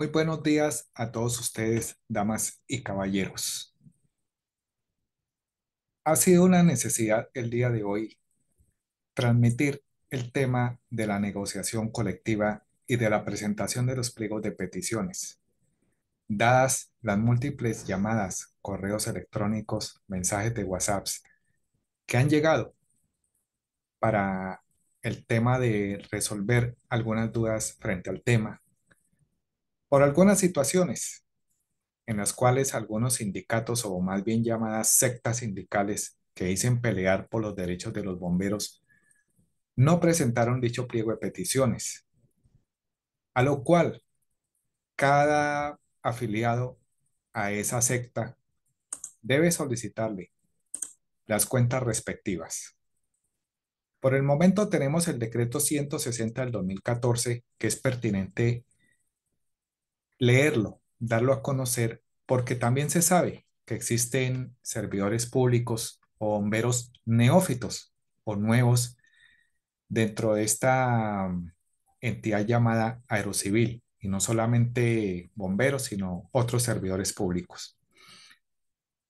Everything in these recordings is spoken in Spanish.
Muy buenos días a todos ustedes, damas y caballeros. Ha sido una necesidad el día de hoy transmitir el tema de la negociación colectiva y de la presentación de los pliegos de peticiones, dadas las múltiples llamadas, correos electrónicos, mensajes de WhatsApp que han llegado para el tema de resolver algunas dudas frente al tema por algunas situaciones en las cuales algunos sindicatos o más bien llamadas sectas sindicales que dicen pelear por los derechos de los bomberos no presentaron dicho pliego de peticiones, a lo cual cada afiliado a esa secta debe solicitarle las cuentas respectivas. Por el momento tenemos el decreto 160 del 2014 que es pertinente leerlo, darlo a conocer, porque también se sabe que existen servidores públicos o bomberos neófitos o nuevos dentro de esta um, entidad llamada Aerocivil, y no solamente bomberos, sino otros servidores públicos.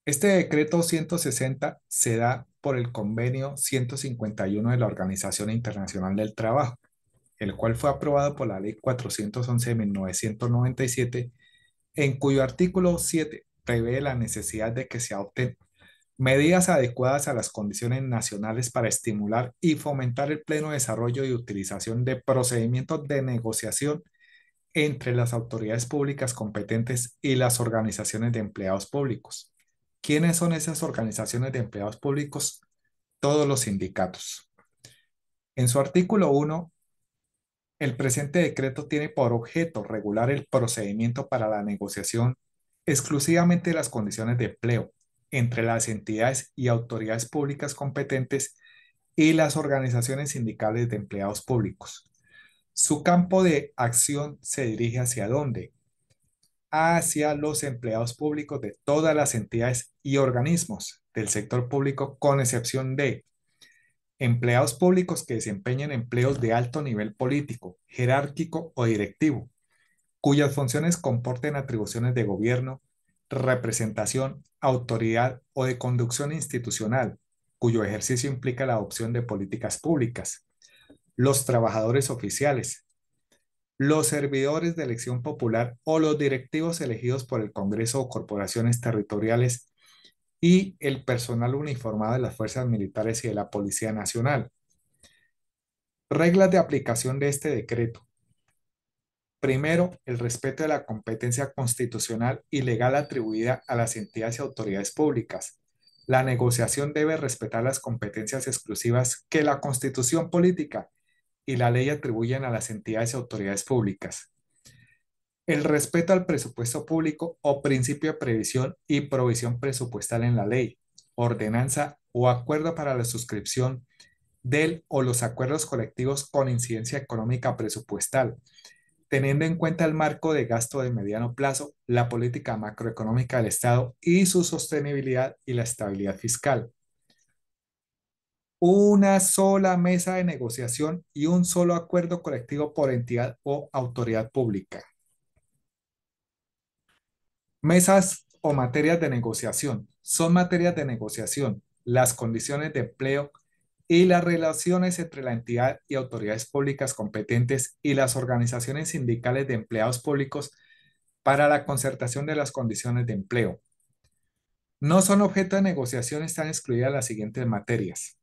Este decreto 160 se da por el convenio 151 de la Organización Internacional del Trabajo, el cual fue aprobado por la Ley 411 de 1997, en cuyo artículo 7 prevé la necesidad de que se adopten medidas adecuadas a las condiciones nacionales para estimular y fomentar el pleno desarrollo y utilización de procedimientos de negociación entre las autoridades públicas competentes y las organizaciones de empleados públicos. ¿Quiénes son esas organizaciones de empleados públicos? Todos los sindicatos. En su artículo 1, el presente decreto tiene por objeto regular el procedimiento para la negociación exclusivamente de las condiciones de empleo entre las entidades y autoridades públicas competentes y las organizaciones sindicales de empleados públicos. Su campo de acción se dirige hacia dónde? Hacia los empleados públicos de todas las entidades y organismos del sector público, con excepción de empleados públicos que desempeñen empleos de alto nivel político, jerárquico o directivo, cuyas funciones comporten atribuciones de gobierno, representación, autoridad o de conducción institucional, cuyo ejercicio implica la adopción de políticas públicas, los trabajadores oficiales, los servidores de elección popular o los directivos elegidos por el Congreso o corporaciones territoriales y el personal uniformado de las fuerzas militares y de la Policía Nacional. Reglas de aplicación de este decreto. Primero, el respeto de la competencia constitucional y legal atribuida a las entidades y autoridades públicas. La negociación debe respetar las competencias exclusivas que la constitución política y la ley atribuyen a las entidades y autoridades públicas el respeto al presupuesto público o principio de previsión y provisión presupuestal en la ley, ordenanza o acuerdo para la suscripción del o los acuerdos colectivos con incidencia económica presupuestal, teniendo en cuenta el marco de gasto de mediano plazo, la política macroeconómica del Estado y su sostenibilidad y la estabilidad fiscal. Una sola mesa de negociación y un solo acuerdo colectivo por entidad o autoridad pública. Mesas o materias de negociación. Son materias de negociación las condiciones de empleo y las relaciones entre la entidad y autoridades públicas competentes y las organizaciones sindicales de empleados públicos para la concertación de las condiciones de empleo. No son objeto de negociación, están excluidas las siguientes materias.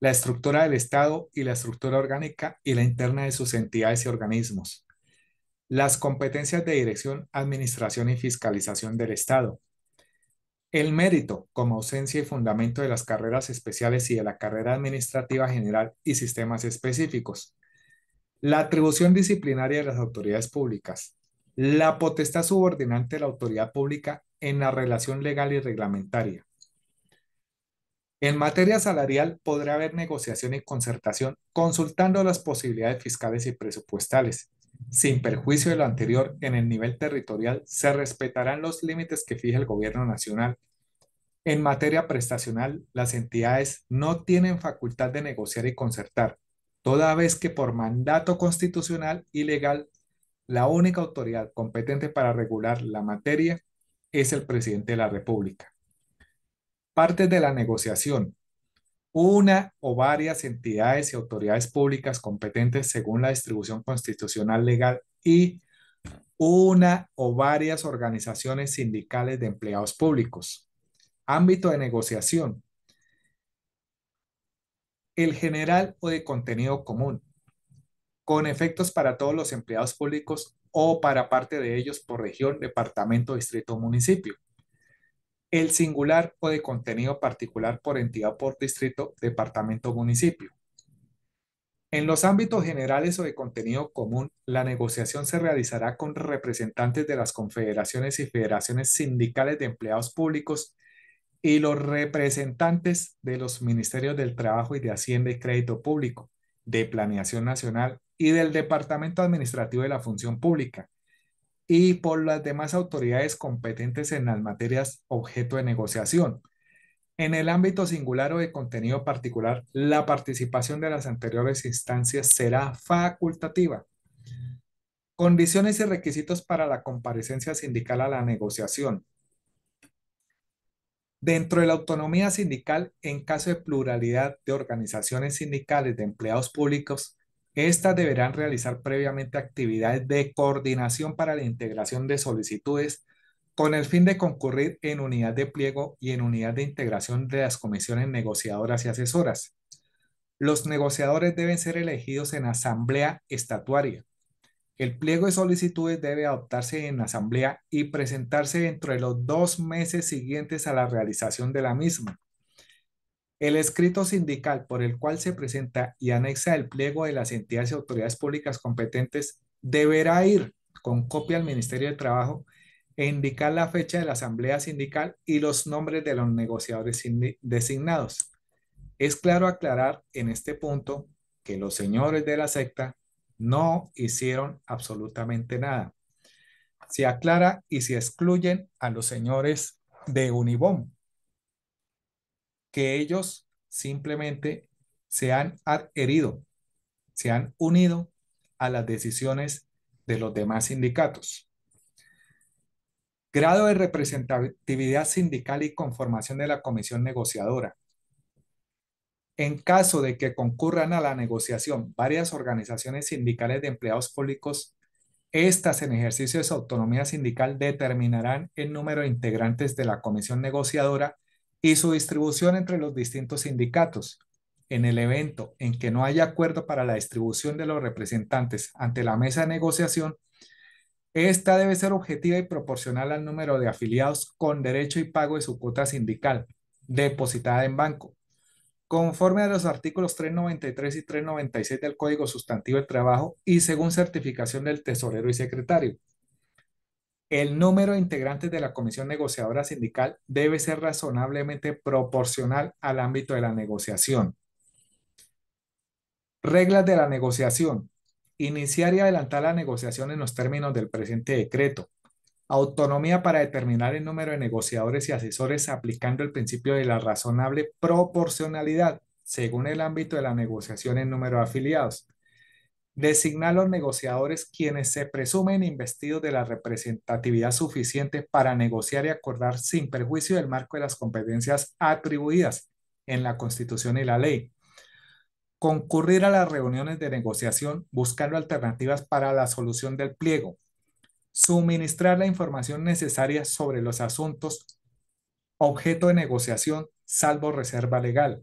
La estructura del Estado y la estructura orgánica y la interna de sus entidades y organismos las competencias de dirección, administración y fiscalización del Estado. El mérito como ausencia y fundamento de las carreras especiales y de la carrera administrativa general y sistemas específicos. La atribución disciplinaria de las autoridades públicas. La potestad subordinante de la autoridad pública en la relación legal y reglamentaria. En materia salarial podrá haber negociación y concertación consultando las posibilidades fiscales y presupuestales sin perjuicio de lo anterior, en el nivel territorial se respetarán los límites que fije el Gobierno Nacional. En materia prestacional, las entidades no tienen facultad de negociar y concertar, toda vez que por mandato constitucional y legal, la única autoridad competente para regular la materia es el presidente de la República. Parte de la negociación una o varias entidades y autoridades públicas competentes según la distribución constitucional legal y una o varias organizaciones sindicales de empleados públicos. Ámbito de negociación. El general o de contenido común, con efectos para todos los empleados públicos o para parte de ellos por región, departamento, distrito o municipio el singular o de contenido particular por entidad, por distrito, departamento, o municipio. En los ámbitos generales o de contenido común, la negociación se realizará con representantes de las confederaciones y federaciones sindicales de empleados públicos y los representantes de los ministerios del Trabajo y de Hacienda y Crédito Público, de Planeación Nacional y del Departamento Administrativo de la Función Pública, y por las demás autoridades competentes en las materias objeto de negociación. En el ámbito singular o de contenido particular, la participación de las anteriores instancias será facultativa. Condiciones y requisitos para la comparecencia sindical a la negociación. Dentro de la autonomía sindical, en caso de pluralidad de organizaciones sindicales de empleados públicos, estas deberán realizar previamente actividades de coordinación para la integración de solicitudes con el fin de concurrir en unidad de pliego y en unidad de integración de las comisiones negociadoras y asesoras. Los negociadores deben ser elegidos en asamblea estatuaria. El pliego de solicitudes debe adoptarse en asamblea y presentarse dentro de los dos meses siguientes a la realización de la misma. El escrito sindical por el cual se presenta y anexa el pliego de las entidades y autoridades públicas competentes deberá ir con copia al Ministerio de Trabajo e indicar la fecha de la asamblea sindical y los nombres de los negociadores designados. Es claro aclarar en este punto que los señores de la secta no hicieron absolutamente nada. Se aclara y se excluyen a los señores de Unibom, que ellos simplemente se han adherido, se han unido a las decisiones de los demás sindicatos. Grado de representatividad sindical y conformación de la comisión negociadora. En caso de que concurran a la negociación varias organizaciones sindicales de empleados públicos, estas en ejercicio de su autonomía sindical determinarán el número de integrantes de la comisión negociadora y su distribución entre los distintos sindicatos. En el evento en que no haya acuerdo para la distribución de los representantes ante la mesa de negociación, esta debe ser objetiva y proporcional al número de afiliados con derecho y pago de su cuota sindical depositada en banco, conforme a los artículos 393 y 397 del Código Sustantivo del Trabajo y según certificación del tesorero y secretario el número de integrantes de la Comisión Negociadora Sindical debe ser razonablemente proporcional al ámbito de la negociación. Reglas de la negociación. Iniciar y adelantar la negociación en los términos del presente decreto. Autonomía para determinar el número de negociadores y asesores aplicando el principio de la razonable proporcionalidad según el ámbito de la negociación en número de afiliados designar a los negociadores quienes se presumen investidos de la representatividad suficiente para negociar y acordar sin perjuicio del marco de las competencias atribuidas en la Constitución y la ley. Concurrir a las reuniones de negociación buscando alternativas para la solución del pliego. Suministrar la información necesaria sobre los asuntos objeto de negociación salvo reserva legal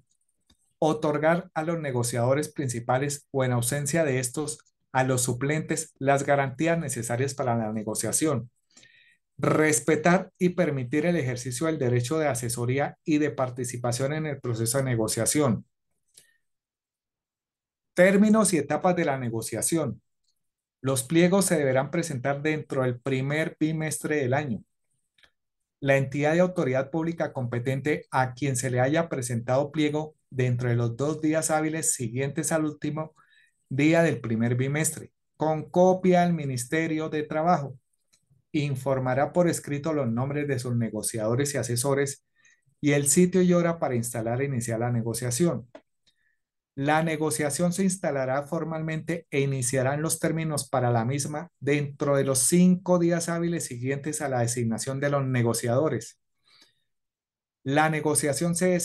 otorgar a los negociadores principales o en ausencia de estos a los suplentes las garantías necesarias para la negociación, respetar y permitir el ejercicio del derecho de asesoría y de participación en el proceso de negociación, términos y etapas de la negociación. Los pliegos se deberán presentar dentro del primer bimestre del año la entidad de autoridad pública competente a quien se le haya presentado pliego dentro de los dos días hábiles siguientes al último día del primer bimestre, con copia al Ministerio de Trabajo. Informará por escrito los nombres de sus negociadores y asesores y el sitio y hora para instalar e iniciar la negociación. La negociación se instalará formalmente e iniciarán los términos para la misma dentro de los cinco días hábiles siguientes a la designación de los negociadores. La negociación se,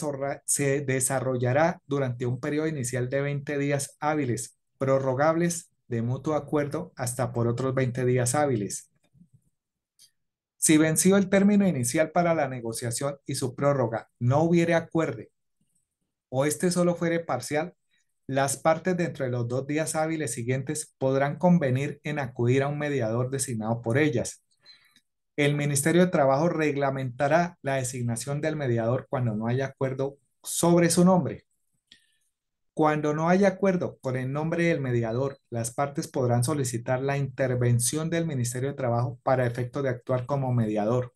desarrollará durante un periodo inicial de 20 días hábiles, prorrogables de mutuo acuerdo hasta por otros 20 días hábiles. Si venció el término inicial para la negociación y su prórroga no hubiere acuerdo o este solo fuere parcial, las partes dentro de los dos días hábiles siguientes podrán convenir en acudir a un mediador designado por ellas. El Ministerio de Trabajo reglamentará la designación del mediador cuando no haya acuerdo sobre su nombre. Cuando no haya acuerdo con el nombre del mediador, las partes podrán solicitar la intervención del Ministerio de Trabajo para efecto de actuar como mediador.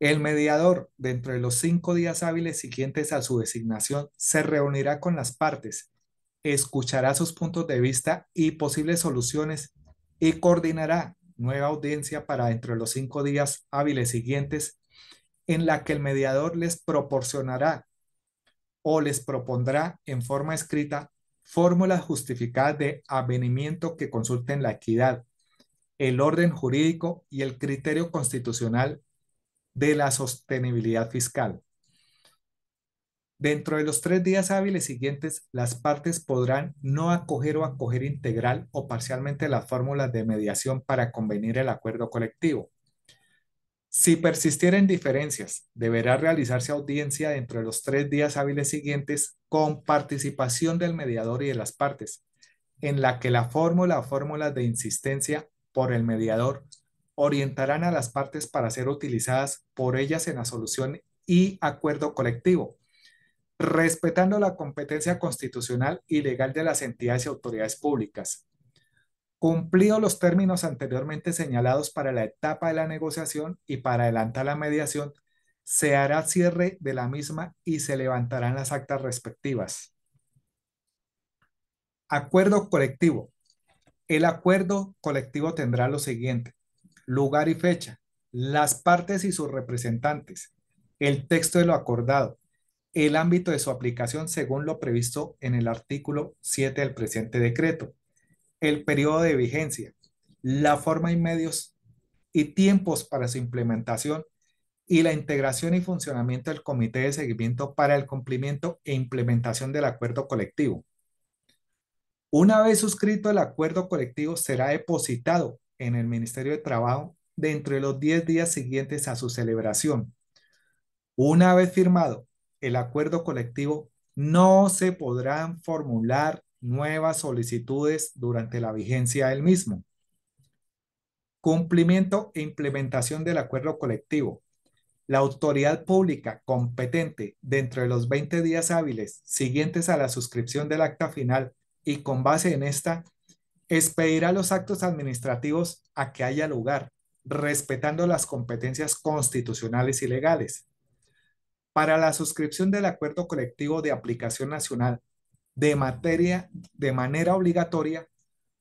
El mediador, dentro de los cinco días hábiles siguientes a su designación, se reunirá con las partes, escuchará sus puntos de vista y posibles soluciones y coordinará nueva audiencia para dentro de los cinco días hábiles siguientes, en la que el mediador les proporcionará o les propondrá en forma escrita fórmulas justificadas de avenimiento que consulten la equidad, el orden jurídico y el criterio constitucional de la sostenibilidad fiscal. Dentro de los tres días hábiles siguientes, las partes podrán no acoger o acoger integral o parcialmente las fórmulas de mediación para convenir el acuerdo colectivo. Si persistieran diferencias, deberá realizarse audiencia dentro de los tres días hábiles siguientes con participación del mediador y de las partes, en la que la fórmula o fórmulas de insistencia por el mediador orientarán a las partes para ser utilizadas por ellas en la solución y acuerdo colectivo, respetando la competencia constitucional y legal de las entidades y autoridades públicas. Cumplido los términos anteriormente señalados para la etapa de la negociación y para adelantar la mediación, se hará cierre de la misma y se levantarán las actas respectivas. Acuerdo colectivo. El acuerdo colectivo tendrá lo siguiente lugar y fecha, las partes y sus representantes, el texto de lo acordado, el ámbito de su aplicación según lo previsto en el artículo 7 del presente decreto, el periodo de vigencia, la forma y medios y tiempos para su implementación y la integración y funcionamiento del comité de seguimiento para el cumplimiento e implementación del acuerdo colectivo. Una vez suscrito el acuerdo colectivo será depositado en el Ministerio de Trabajo dentro de los 10 días siguientes a su celebración. Una vez firmado el acuerdo colectivo, no se podrán formular nuevas solicitudes durante la vigencia del mismo. Cumplimiento e implementación del acuerdo colectivo. La autoridad pública competente dentro de los 20 días hábiles siguientes a la suscripción del acta final y con base en esta expedirá los actos administrativos a que haya lugar, respetando las competencias constitucionales y legales. Para la suscripción del acuerdo colectivo de aplicación nacional de materia de manera obligatoria,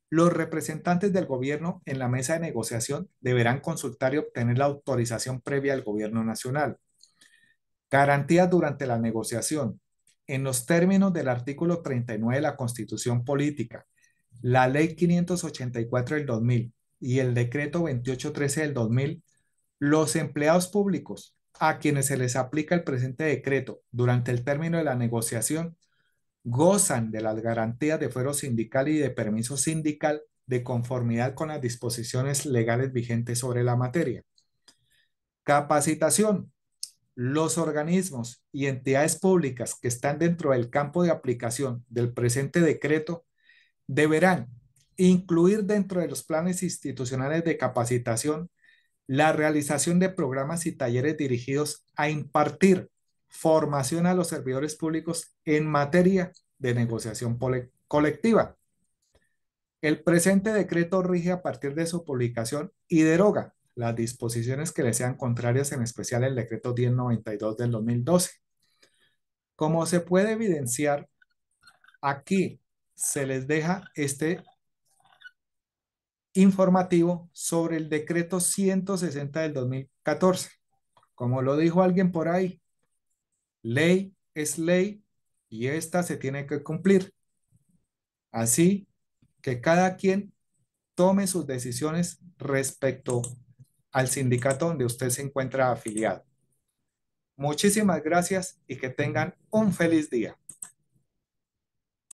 los representantes del gobierno en la mesa de negociación deberán consultar y obtener la autorización previa del gobierno nacional. Garantías durante la negociación en los términos del artículo 39 de la Constitución Política la ley 584 del 2000 y el decreto 2813 del 2000, los empleados públicos a quienes se les aplica el presente decreto durante el término de la negociación gozan de las garantías de fuero sindical y de permiso sindical de conformidad con las disposiciones legales vigentes sobre la materia. Capacitación. Los organismos y entidades públicas que están dentro del campo de aplicación del presente decreto deberán incluir dentro de los planes institucionales de capacitación la realización de programas y talleres dirigidos a impartir formación a los servidores públicos en materia de negociación colectiva. El presente decreto rige a partir de su publicación y deroga las disposiciones que le sean contrarias, en especial el decreto 1092 del 2012. Como se puede evidenciar, aquí se les deja este informativo sobre el decreto 160 del 2014. Como lo dijo alguien por ahí, ley es ley y esta se tiene que cumplir. Así que cada quien tome sus decisiones respecto al sindicato donde usted se encuentra afiliado. Muchísimas gracias y que tengan un feliz día.